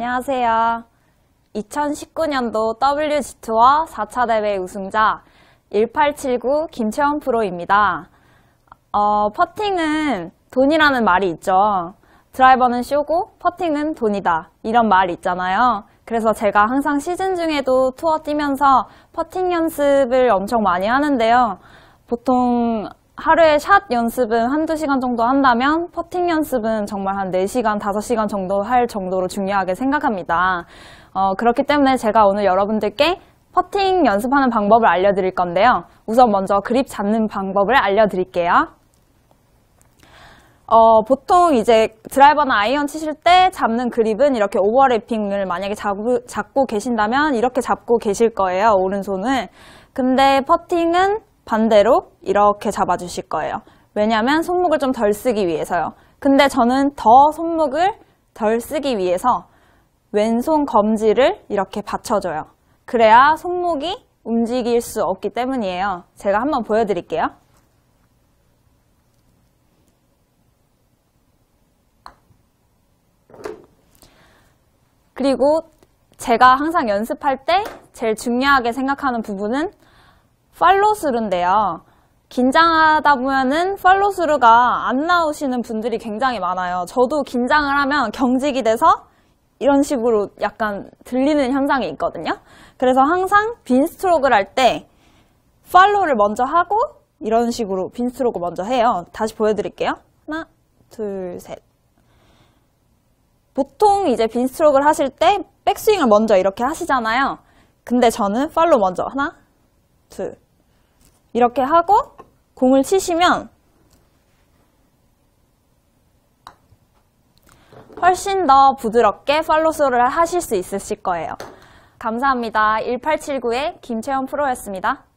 안녕하세요. 2019년도 WG2와 4차 대회 우승자 1879 김채원 프로입니다. 어, 퍼팅은 돈이라는 말이 있죠. 드라이버는 쇼고 퍼팅은 돈이다 이런 말이 있잖아요. 그래서 제가 항상 시즌 중에도 투어 뛰면서 퍼팅 연습을 엄청 많이 하는데요. 보통 하루에 샷 연습은 한두 시간 정도 한다면 퍼팅 연습은 정말 한 4시간, 5시간 정도 할 정도로 중요하게 생각합니다. 어, 그렇기 때문에 제가 오늘 여러분들께 퍼팅 연습하는 방법을 알려드릴 건데요. 우선 먼저 그립 잡는 방법을 알려드릴게요. 어, 보통 이제 드라이버나 아이언 치실 때 잡는 그립은 이렇게 오버래핑을 만약에 잡고, 잡고 계신다면 이렇게 잡고 계실 거예요, 오른손을. 근데 퍼팅은 반대로 이렇게 잡아주실 거예요. 왜냐하면 손목을 좀 덜 쓰기 위해서요. 근데 저는 더 손목을 덜 쓰기 위해서 왼손 검지를 이렇게 받쳐줘요. 그래야 손목이 움직일 수 없기 때문이에요. 제가 한번 보여드릴게요. 그리고 제가 항상 연습할 때 제일 중요하게 생각하는 부분은 팔로스루인데요. 긴장하다 보면은 팔로스루가 안 나오시는 분들이 굉장히 많아요. 저도 긴장을 하면 경직이 돼서 이런 식으로 약간 들리는 현상이 있거든요. 그래서 항상 빈 스트로크를 할 때 팔로우를 먼저 하고 이런 식으로 빈 스트로크 먼저 해요. 다시 보여드릴게요. 하나, 둘, 셋. 보통 이제 빈 스트로크를 하실 때 백스윙을 먼저 이렇게 하시잖아요. 근데 저는 팔로우 먼저 하나, 둘, 이렇게 하고 공을 치시면 훨씬 더 부드럽게 팔로스를 하실 수 있으실 거예요. 감사합니다. 1879의 김채연 프로였습니다.